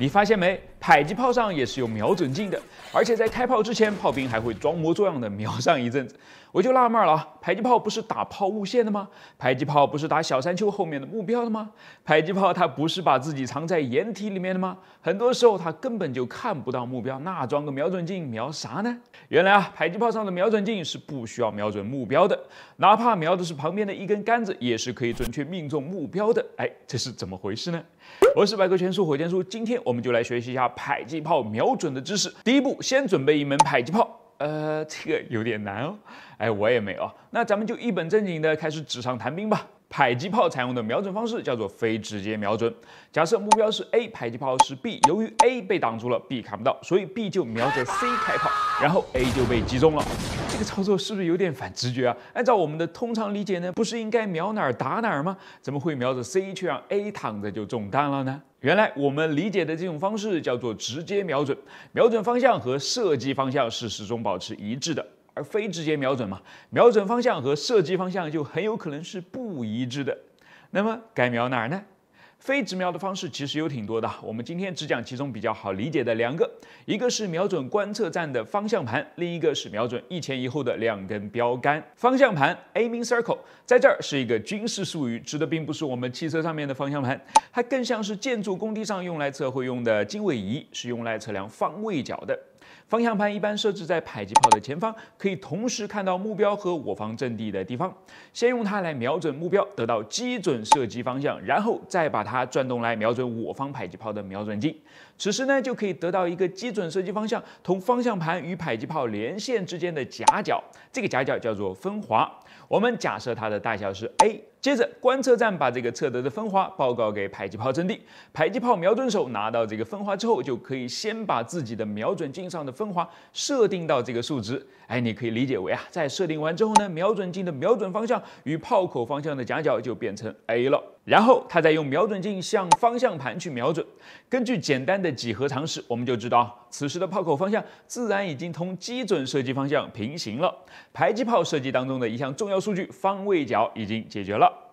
你发现没？迫击炮上也是有瞄准镜的，而且在开炮之前，炮兵还会装模作样的瞄上一阵子。我就纳闷了迫击炮不是打抛物线的吗？迫击炮不是打小山丘后面的目标的吗？迫击炮它不是把自己藏在掩体里面的吗？很多时候它根本就看不到目标，那装个瞄准镜瞄啥呢？原来啊，迫击炮上的瞄准镜是不需要瞄准目标的，哪怕瞄的是旁边的一根杆子，也是可以准确命中目标的。哎，这是怎么回事呢？我是百科全书火箭叔，今天我们就来学习一下。迫击炮瞄准的知识，第一步，先准备一门迫击炮。呃，这个有点难哦。哎，我也没啊。那咱们就一本正经的开始纸上谈兵吧。迫击炮采用的瞄准方式叫做非直接瞄准。假设目标是 A，迫击炮是 B，由于 A 被挡住了，B 看不到，所以 B 就瞄着 C 开炮，然后 A 就被击中了。这个操作是不是有点反直觉啊？按照我们的通常理解呢，不是应该瞄哪儿打哪儿吗？怎么会瞄着 C 却让 A 躺着就中弹了呢？原来我们理解的这种方式叫做直接瞄准，瞄准方向和射击方向是始终保持一致的，而非直接瞄准嘛？瞄准方向和射击方向就很有可能是不一致的。那么该瞄哪儿呢？非直瞄的方式其实有挺多的，我们今天只讲其中比较好理解的两个，一个是瞄准观测站的方向盘，另一个是瞄准一前一后的两根标杆。方向盘 （aiming circle） 在这儿是一个军事术语，指的并不是我们汽车上面的方向盘，它更像是建筑工地上用来测绘用的经纬仪，是用来测量方位角的。方向盘一般设置在迫击炮的前方，可以同时看到目标和我方阵地的地方。先用它来瞄准目标，得到基准射击方向，然后再把它转动来瞄准我方迫击炮的瞄准镜。此时呢，就可以得到一个基准射击方向同方向盘与迫击炮连线之间的夹角，这个夹角叫做分滑。我们假设它的大小是 a。接着，观测站把这个测得的分滑报告给迫击炮阵地，迫击炮瞄准手拿到这个分滑之后，就可以先把自己的瞄准镜上的分滑设定到这个数值。哎，你可以理解为啊，在设定完之后呢，瞄准镜的瞄准方向与炮口方向的夹角就变成 A 了。然后他再用瞄准镜向方向盘去瞄准，根据简单的几何常识，我们就知道此时的炮口方向自然已经同基准射击方向平行了。迫击炮射击当中的一项重要数据方位角已经解决了。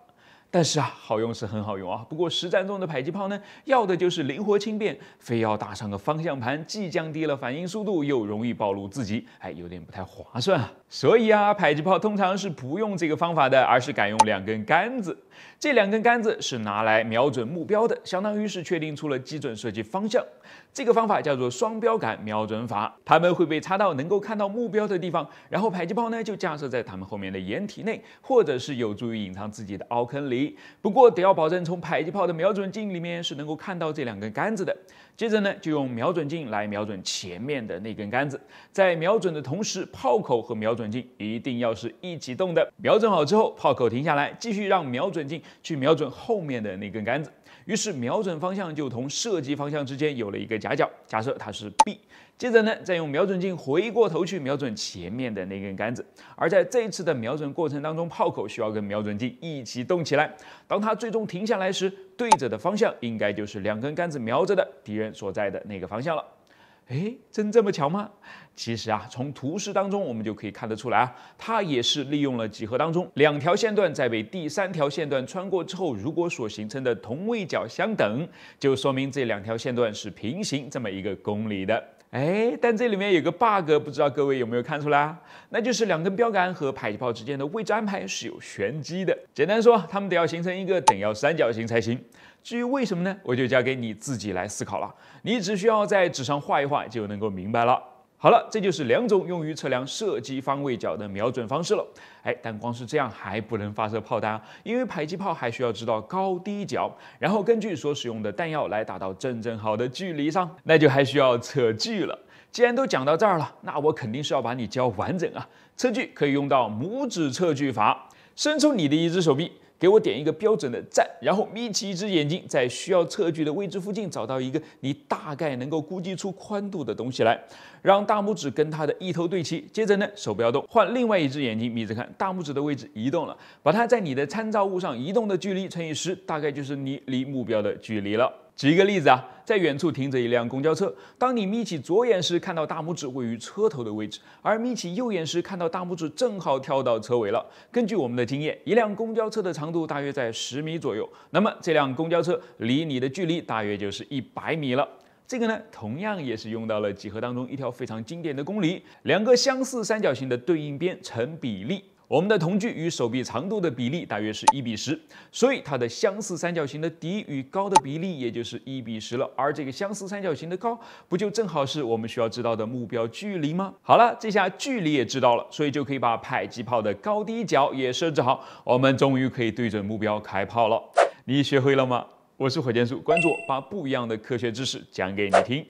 但是啊，好用是很好用啊，不过实战中的迫击炮呢，要的就是灵活轻便，非要打上个方向盘，既降低了反应速度，又容易暴露自己，哎，有点不太划算啊。所以啊，迫击炮通常是不用这个方法的，而是改用两根杆子。这两根杆子是拿来瞄准目标的，相当于是确定出了基准射击方向。这个方法叫做双标杆瞄准法，它们会被插到能够看到目标的地方，然后迫击炮呢就架设在它们后面的掩体内，或者是有助于隐藏自己的凹坑里。不过得要保证从迫击炮的瞄准镜里面是能够看到这两根杆子的。接着呢就用瞄准镜来瞄准前面的那根杆子，在瞄准的同时，炮口和瞄准镜一定要是一起动的。瞄准好之后，炮口停下来，继续让瞄准镜去瞄准后面的那根杆子。于是，瞄准方向就同射击方向之间有了一个夹角，假设它是 b。接着呢，再用瞄准镜回过头去瞄准前面的那根杆子。而在这一次的瞄准过程当中，炮口需要跟瞄准镜一起动起来。当它最终停下来时，对着的方向应该就是两根杆子瞄着的敌人所在的那个方向了。哎，真这么巧吗？其实啊，从图示当中我们就可以看得出来啊，它也是利用了几何当中两条线段在被第三条线段穿过之后，如果所形成的同位角相等，就说明这两条线段是平行这么一个公理的。哎，但这里面有个 bug，不知道各位有没有看出来？那就是两根标杆和迫击炮之间的位置安排是有玄机的。简单说，它们得要形成一个等腰三角形才行。至于为什么呢？我就交给你自己来思考了。你只需要在纸上画一画就能够明白了。好了，这就是两种用于测量射击方位角的瞄准方式了。哎，但光是这样还不能发射炮弹啊，因为迫击炮还需要知道高低角，然后根据所使用的弹药来打到正正好的距离上，那就还需要测距了。既然都讲到这儿了，那我肯定是要把你教完整啊。测距可以用到拇指测距法，伸出你的一只手臂。给我点一个标准的赞，然后眯起一只眼睛，在需要测距的位置附近找到一个你大概能够估计出宽度的东西来，让大拇指跟它的一头对齐。接着呢，手不要动，换另外一只眼睛眯着看，大拇指的位置移动了，把它在你的参照物上移动的距离乘以十，大概就是你离目标的距离了。举一个例子啊，在远处停着一辆公交车。当你眯起左眼时，看到大拇指位于车头的位置；而眯起右眼时，看到大拇指正好跳到车尾了。根据我们的经验，一辆公交车的长度大约在十米左右，那么这辆公交车离你的距离大约就是一百米了。这个呢，同样也是用到了几何当中一条非常经典的公理：两个相似三角形的对应边成比例。我们的瞳距与手臂长度的比例大约是一比十，所以它的相似三角形的底与高的比例也就是一比十了。而这个相似三角形的高不就正好是我们需要知道的目标距离吗？好了，这下距离也知道了，所以就可以把迫击炮的高低角也设置好。我们终于可以对准目标开炮了。你学会了吗？我是火箭叔，关注我，把不一样的科学知识讲给你听。